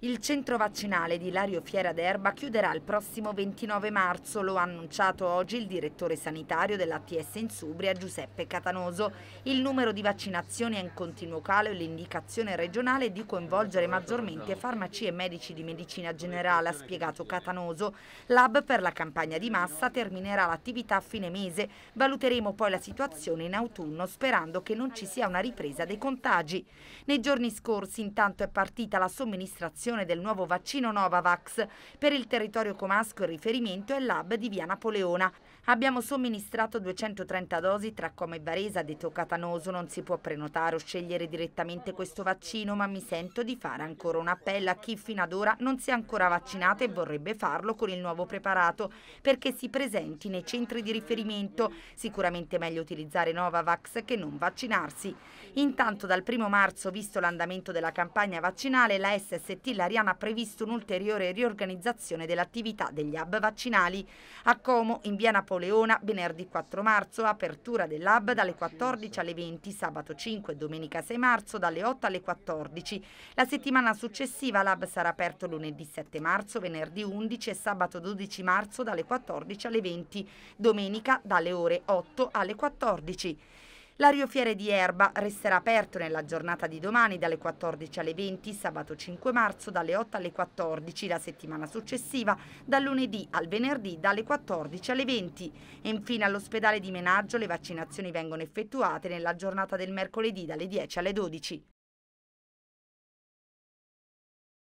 Il centro vaccinale di Lario Fiera d'Erba chiuderà il prossimo 29 marzo, lo ha annunciato oggi il direttore sanitario dell'ATS in Subria Giuseppe Catanoso. Il numero di vaccinazioni è in continuo calo e l'indicazione regionale è di coinvolgere maggiormente farmaci e medici di medicina generale, ha spiegato Catanoso. L'hub per la campagna di massa terminerà l'attività a fine mese. Valuteremo poi la situazione in autunno sperando che non ci sia una ripresa dei contagi. Nei giorni scorsi intanto è partita la somministrazione applicazione del nuovo vaccino Novavax. Per il territorio comasco il riferimento è l'hub di via Napoleona. Abbiamo somministrato 230 dosi tra Come e Varese, ha detto Catanoso. Non si può prenotare o scegliere direttamente questo vaccino, ma mi sento di fare ancora un appello a chi fino ad ora non si è ancora vaccinato e vorrebbe farlo con il nuovo preparato, perché si presenti nei centri di riferimento. Sicuramente è meglio utilizzare Novavax che non vaccinarsi. Intanto dal 1 marzo, visto l'andamento della campagna vaccinale, la SST Lariana ha previsto un'ulteriore riorganizzazione dell'attività degli hub vaccinali. A Como, in via Napoleona, venerdì 4 marzo, apertura dell'hub dalle 14 alle 20, sabato 5 e domenica 6 marzo dalle 8 alle 14. La settimana successiva l'hub sarà aperto lunedì 7 marzo, venerdì 11 e sabato 12 marzo dalle 14 alle 20, domenica dalle ore 8 alle 14. L'Ario Fiere di Erba resterà aperto nella giornata di domani dalle 14 alle 20, sabato 5 marzo dalle 8 alle 14, la settimana successiva dal lunedì al venerdì dalle 14 alle 20 e infine all'ospedale di Menaggio le vaccinazioni vengono effettuate nella giornata del mercoledì dalle 10 alle 12.